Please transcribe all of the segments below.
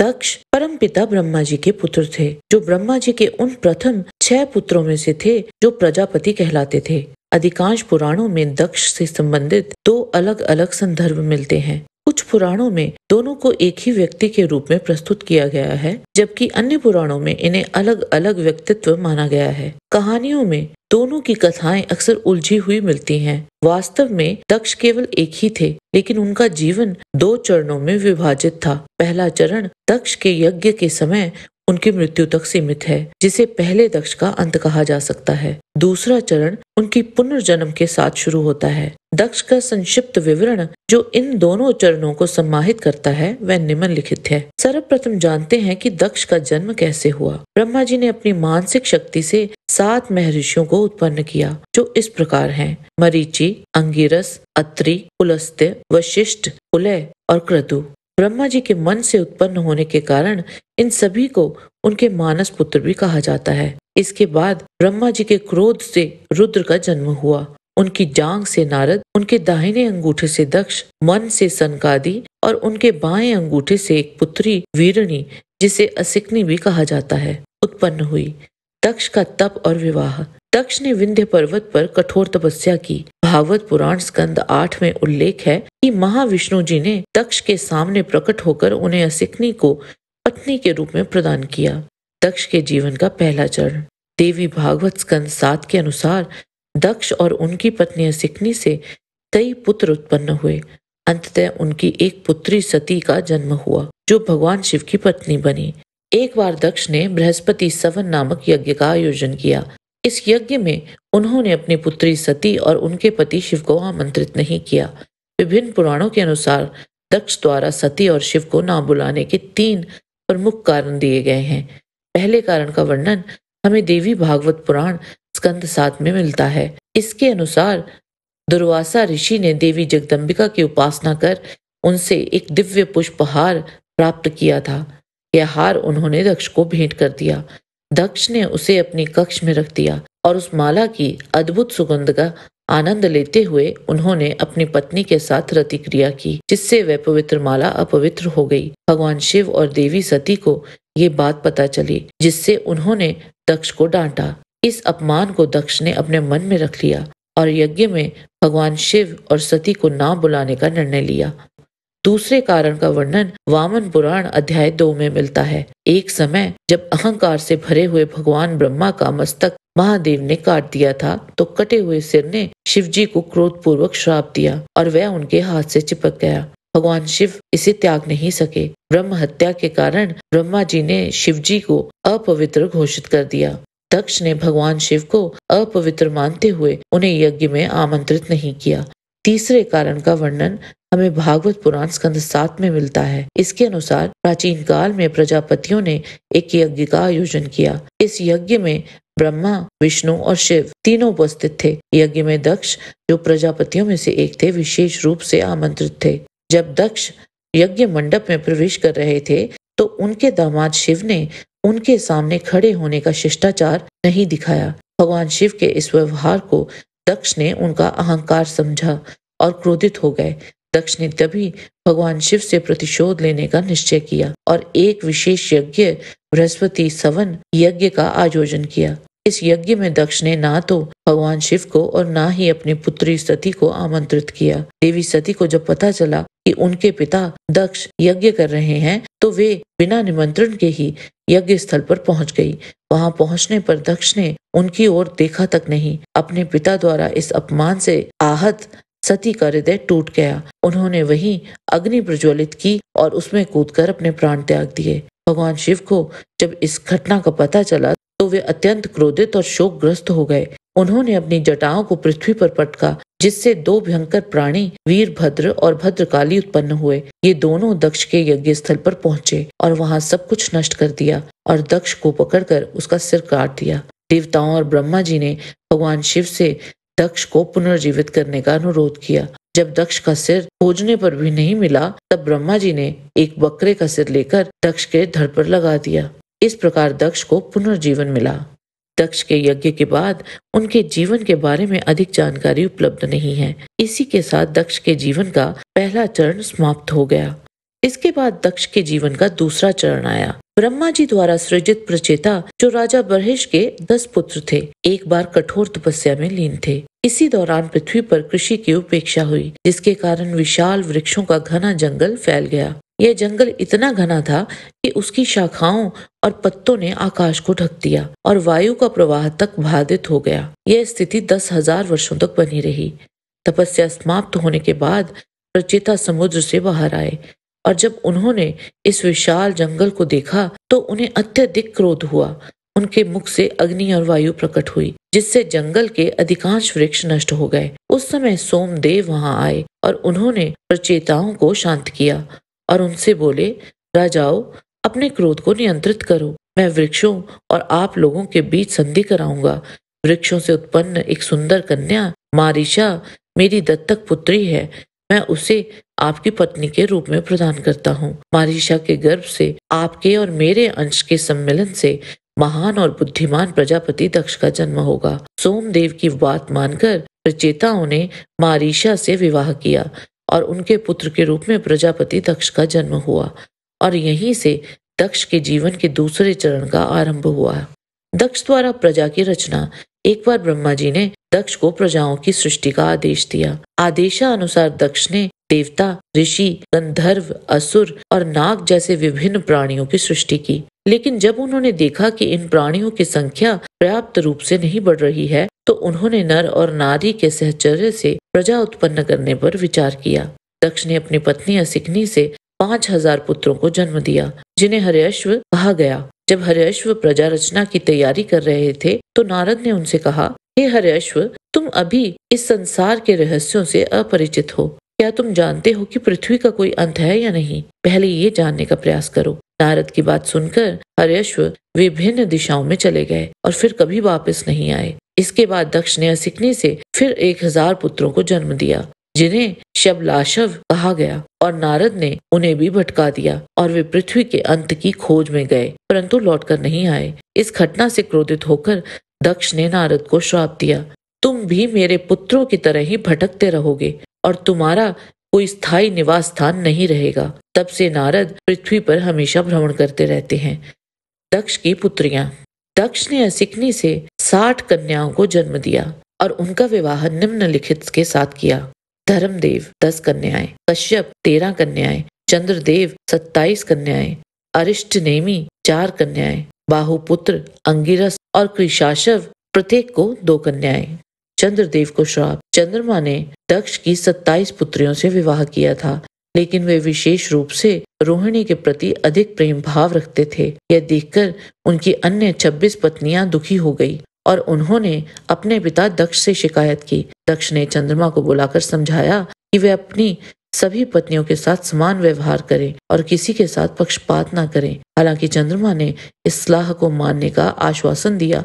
दक्ष परम पिता ब्रह्मा जी के पुत्र थे जो ब्रह्मा जी के उन प्रथम छह पुत्रों में से थे जो प्रजापति कहलाते थे अधिकांश पुराणों में दक्ष से संबंधित दो अलग अलग संदर्भ मिलते हैं कुछ पुराणों में दोनों को एक ही व्यक्ति के रूप में प्रस्तुत किया गया है जबकि अन्य पुराणों में इन्हें अलग अलग व्यक्तित्व माना गया है कहानियों में दोनों की कथाएं अक्सर उलझी हुई मिलती हैं। वास्तव में दक्ष केवल एक ही थे लेकिन उनका जीवन दो चरणों में विभाजित था पहला चरण दक्ष के यज्ञ के समय उनकी मृत्यु तक सीमित है जिसे पहले दक्ष का अंत कहा जा सकता है दूसरा चरण उनकी पुनर्जन्म के साथ शुरू होता है दक्ष का संक्षिप्त विवरण जो इन दोनों चरणों को सम्माहित करता है वह निम्नलिखित है सर्वप्रथम जानते हैं कि दक्ष का जन्म कैसे हुआ ब्रह्मा जी ने अपनी मानसिक शक्ति से सात महर्षियों को उत्पन्न किया जो इस प्रकार हैं मरीचि अंगिरस अत्रि पुलस्त्य वशिष्ठ उलय और क्रतु ब्रह्मा जी के मन से उत्पन्न होने के कारण इन सभी को उनके मानस पुत्र भी कहा जाता है इसके बाद ब्रह्मा जी के क्रोध से रुद्र का जन्म हुआ उनकी जांग से नारद उनके दाहिने अंगूठे से दक्ष मन से सनकादी और उनके बाएं अंगूठे से एक पुत्री वीरणी जिसे असिकनी भी कहा जाता है उत्पन्न हुई दक्ष का तप और विवाह दक्ष ने विंध्य पर्वत पर कठोर तपस्या की भागवत पुराण स्कंद आठ में उल्लेख है कि महाविष्णु जी ने दक्ष के सामने प्रकट होकर उन्हें असिकनी को पत्नी के रूप में प्रदान किया दक्ष के जीवन का पहला चरण देवी भागवत स्कंद सात के अनुसार दक्ष और उनकी पत्नी सिकनी से कई पुत्र उत्पन्न हुए अंततः उनकी एक पुत्री सती का जन्म हुआ जो भगवान शिव की पत्नी बनी एक बार दक्ष ने बृहस्पति सवन नामक यज्ञ का आयोजन किया इस यज्ञ में उन्होंने अपनी पुत्री सती और उनके पति शिव को आमंत्रित नहीं किया विभिन्न पुराणों के अनुसार दक्ष द्वारा सती और शिव को ना बुलाने के तीन प्रमुख कारण दिए गए हैं पहले कारण का वर्णन हमें देवी भागवत पुराण स्कंद सात में मिलता है इसके अनुसार दुर्वासा ऋषि ने देवी जगदम्बिका की उपासना कर उनसे एक दिव्य पुष्पहार प्राप्त किया था यह हार उन्होंने दक्ष को भेंट कर दिया दक्ष ने उसे अपनी कक्ष में रख दिया और उस माला की अद्भुत सुगंध का आनंद लेते हुए उन्होंने अपनी पत्नी के साथ प्रतिक्रिया की जिससे वह पवित्र माला अपवित्र हो गई भगवान शिव और देवी सती को ये बात पता चली जिससे उन्होंने दक्ष को डांटा इस अपमान को दक्ष ने अपने मन में रख लिया और यज्ञ में भगवान शिव और सती को ना बुलाने का निर्णय लिया दूसरे कारण का वर्णन वामन पुराण अध्याय दो में मिलता है एक समय जब अहंकार से भरे हुए भगवान ब्रह्मा का मस्तक महादेव ने काट दिया था तो कटे हुए सिर ने शिव जी को क्रोध पूर्वक श्राप दिया और वह उनके हाथ से चिपक गया भगवान शिव इसे त्याग नहीं सके ब्रह्म हत्या के कारण ब्रह्मा जी ने शिव जी को अपवित्र घोषित कर दिया दक्ष ने भगवान शिव को अपवित्र मानते हुए उन्हें यज्ञ में आमंत्रित नहीं किया तीसरे कारण का वर्णन हमें भागवत पुराण स्कंद सात में मिलता है इसके अनुसार प्राचीन काल में प्रजापतियों ने एक यज्ञ का आयोजन किया इस यज्ञ में ब्रह्मा विष्णु और शिव तीनों उपस्थित थे यज्ञ में दक्ष जो प्रजापतियों में से एक थे विशेष रूप से आमंत्रित थे जब दक्ष यज्ञ मंडप में प्रवेश कर रहे थे तो उनके दामाद शिव ने उनके सामने खड़े होने का शिष्टाचार नहीं दिखाया भगवान शिव के इस व्यवहार को दक्ष ने उनका अहंकार समझा और क्रोधित हो गए दक्ष ने तभी भगवान शिव से प्रतिशोध लेने का निश्चय किया और एक विशेष यज्ञ बृहस्पति सवन यज्ञ का आयोजन किया इस यज्ञ में दक्ष ने ना तो भगवान शिव को और ना ही अपनी पुत्री सती को आमंत्रित किया देवी सती को जब पता चला कि उनके पिता दक्ष यज्ञ कर रहे हैं तो वे बिना निमंत्रण के ही यज्ञ स्थल पर पहुंच गई वहां पहुंचने पर दक्ष ने उनकी ओर देखा तक नहीं अपने पिता द्वारा इस अपमान से आहत सती का हृदय टूट गया उन्होंने वही अग्नि प्रज्वलित की और उसमें कूदकर अपने प्राण त्याग दिए भगवान शिव को जब इस घटना का पता चला वे अत्यंत क्रोधित और शोकग्रस्त हो गए उन्होंने अपनी जटाओं को पृथ्वी पर पटका जिससे दो भयंकर प्राणी वीरभद्र और भद्रकाली उत्पन्न हुए ये दोनों दक्ष के यज्ञ स्थल पर पहुंचे और वहां सब कुछ नष्ट कर दिया और दक्ष को पकड़कर उसका सिर काट दिया देवताओं और ब्रह्मा जी ने भगवान शिव से दक्ष को पुनर्जीवित करने का अनुरोध किया जब दक्ष का सिर खोजने पर भी नहीं मिला तब ब्रह्मा जी ने एक बकरे का सिर लेकर दक्ष के धड़ पर लगा दिया इस प्रकार दक्ष को पुनर्जीवन मिला दक्ष के यज्ञ के बाद उनके जीवन के बारे में अधिक जानकारी उपलब्ध नहीं है इसी के साथ दक्ष के जीवन का पहला चरण समाप्त हो गया इसके बाद दक्ष के जीवन का दूसरा चरण आया ब्रह्मा जी द्वारा सृजित प्रचेता जो राजा बरहेश के दस पुत्र थे एक बार कठोर तपस्या में लीन थे इसी दौरान पृथ्वी पर कृषि की उपेक्षा हुई जिसके कारण विशाल वृक्षों का घना जंगल फैल गया यह जंगल इतना घना था कि उसकी शाखाओं और पत्तों ने आकाश को ढक दिया और वायु का प्रवाह तक बाधित हो गया यह स्थिति दस हजार वर्षो तक बनी रही तपस्या समाप्त होने के बाद प्रचेता समुद्र से बाहर आए और जब उन्होंने इस विशाल जंगल को देखा तो उन्हें अत्यधिक क्रोध हुआ उनके मुख से अग्नि और वायु प्रकट हुई जिससे जंगल के अधिकांश वृक्ष नष्ट हो गए उस समय सोमदेव वहां आए और उन्होंने प्रचेताओं को शांत किया और उनसे बोले राजाओं अपने क्रोध को नियंत्रित करो मैं वृक्षों और आप लोगों के बीच संधि कराऊंगा वृक्षों से उत्पन्न एक सुंदर कन्या मारिशा मेरी दत्तक पुत्री है मैं उसे आपकी पत्नी के रूप में प्रदान करता हूँ मारिशा के गर्भ से आपके और मेरे अंश के सम्मेलन से महान और बुद्धिमान प्रजापति दक्ष का जन्म होगा सोमदेव की बात मानकर प्रचेताओं ने मारिशा से विवाह किया और उनके पुत्र के रूप में प्रजापति दक्ष का जन्म हुआ और यहीं से दक्ष के जीवन के दूसरे चरण का आरंभ हुआ दक्ष द्वारा प्रजा की रचना एक बार ब्रह्मा जी ने दक्ष को प्रजाओं की सृष्टि का आदेश दिया अनुसार दक्ष ने देवता ऋषि गंधर्व असुर और नाग जैसे विभिन्न प्राणियों की सृष्टि की लेकिन जब उन्होंने देखा कि इन प्राणियों की संख्या पर्याप्त रूप से नहीं बढ़ रही है तो उन्होंने नर और नारी के सहचर्य से प्रजा उत्पन्न करने पर विचार किया दक्ष ने अपनी पत्नी असिकनी से पांच हजार पुत्रों को जन्म दिया जिन्हें हरियश्व कहा गया जब हरियश्व प्रजा रचना की तैयारी कर रहे थे तो नारद ने उनसे कहा हे हरियश्व तुम अभी इस संसार के रहस्यों से अपरिचित हो क्या तुम जानते हो कि पृथ्वी का कोई अंत है या नहीं पहले ये जानने का प्रयास करो नारद की बात सुनकर हरियश्व विभिन्न दिशाओं में चले गए और फिर कभी वापस नहीं आए इसके बाद दक्ष ने असिकनी से फिर एक हजार पुत्रों को जन्म दिया जिन्हें शबलाशव कहा गया और नारद ने उन्हें भी भटका दिया और वे पृथ्वी के अंत की खोज में गए परंतु लौटकर नहीं आए इस घटना से क्रोधित होकर दक्ष ने नारद को श्राप दिया तुम भी मेरे पुत्रों की तरह ही भटकते रहोगे और तुम्हारा कोई स्थायी निवास स्थान नहीं रहेगा तब से नारद पृथ्वी पर हमेशा भ्रमण करते रहते हैं दक्ष की पुत्रियां दक्ष ने असिकनी से साठ कन्याओं को जन्म दिया और उनका विवाह निम्नलिखित के साथ किया धर्मदेव दस कन्याएं कश्यप तेरह कन्याएं चंद्रदेव सत्ताईस कन्याएं अरिष्ट नेमी चार कन्याएं बाहुपुत्र अंगिरस और कृषाशव प्रत्येक को दो कन्याएं चंद्रदेव को श्राप चंद्रमा ने दक्ष की सत्ताईस पुत्रियों से विवाह किया था लेकिन वे विशेष रूप से रोहिणी के प्रति अधिक प्रेम भाव रखते थे यह देखकर उनकी अन्य छब्बीस पत्नियां दुखी हो गई और उन्होंने अपने पिता दक्ष से शिकायत की दक्ष ने चंद्रमा को बुलाकर समझाया कि वे अपनी सभी पत्नियों के साथ समान व्यवहार करें और किसी के साथ पक्षपात न करें हालांकि चंद्रमा ने इस सलाह को मानने का आश्वासन दिया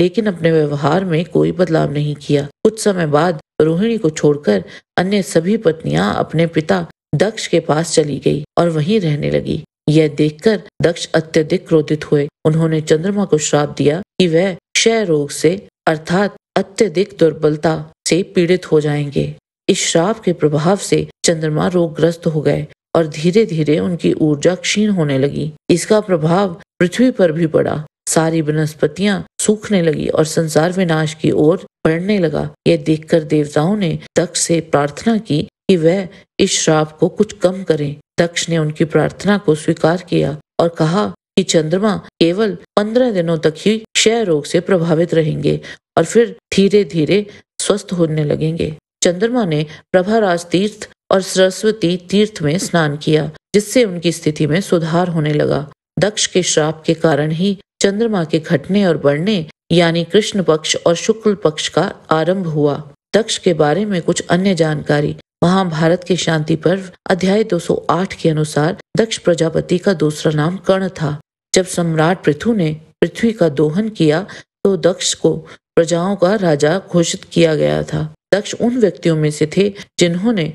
लेकिन अपने व्यवहार में कोई बदलाव नहीं किया कुछ समय बाद रोहिणी को छोड़कर अन्य सभी पत्नियां अपने पिता दक्ष के पास चली गई और वहीं रहने लगी यह देखकर दक्ष अत्यधिक क्रोधित हुए उन्होंने चंद्रमा को श्राप दिया कि वह क्षय रोग से अर्थात अत्यधिक दुर्बलता से पीड़ित हो जाएंगे इस श्राप के प्रभाव से चंद्रमा रोगग्रस्त हो गए और धीरे धीरे उनकी ऊर्जा क्षीण होने लगी इसका प्रभाव पृथ्वी पर भी पड़ा सारी वनस्पतियां सूखने लगी और संसार विनाश की ओर बढ़ने लगा यह देखकर देवताओं ने दक्ष से प्रार्थना की कि वह इस श्राप को कुछ कम करें दक्ष ने उनकी प्रार्थना को स्वीकार किया और कहा कि चंद्रमा केवल पंद्रह दिनों तक ही क्षय रोग से प्रभावित रहेंगे और फिर धीरे धीरे स्वस्थ होने लगेंगे चंद्रमा ने प्रभाराज तीर्थ और सरस्वती तीर्थ में स्नान किया जिससे उनकी स्थिति में सुधार होने लगा दक्ष के श्राप के कारण ही चंद्रमा के घटने और बढ़ने यानी कृष्ण पक्ष और शुक्ल पक्ष का आरंभ हुआ दक्ष के बारे में कुछ अन्य जानकारी महाभारत के शांति पर्व अध्याय 208 के अनुसार दक्ष प्रजापति का दूसरा नाम कर्ण था जब सम्राट पृथु ने पृथ्वी का दोहन किया तो दक्ष को प्रजाओं का राजा घोषित किया गया था दक्ष उन व्यक्तियों में से थे जिन्होंने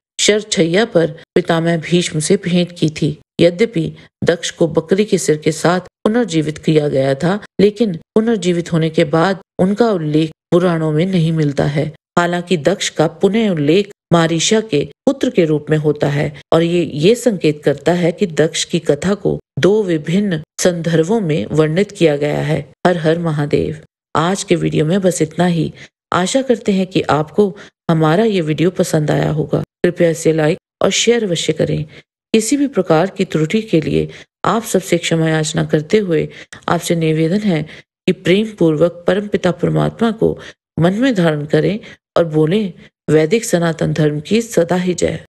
छैया पर पितामह भीष्म से भेंट की थी यद्यपि दक्ष को बकरी के सिर के साथ पुनर्जीवित किया गया था लेकिन पुनर्जीवित होने के बाद उनका उल्लेख पुराणों में नहीं मिलता है हालांकि दक्ष का पुनः उल्लेख मारिशा के पुत्र के रूप में होता है और ये ये संकेत करता है कि दक्ष की कथा को दो विभिन्न संदर्भों में वर्णित किया गया है हर हर महादेव आज के वीडियो में बस इतना ही आशा करते हैं कि आपको हमारा ये वीडियो पसंद आया होगा कृपया इसे लाइक और शेयर अवश्य करें किसी भी प्रकार की त्रुटि के लिए आप सबसे क्षमा याचना करते हुए आपसे निवेदन है कि प्रेम पूर्वक परम पिता परमात्मा को मन में धारण करें और बोलें वैदिक सनातन धर्म की सदा ही जय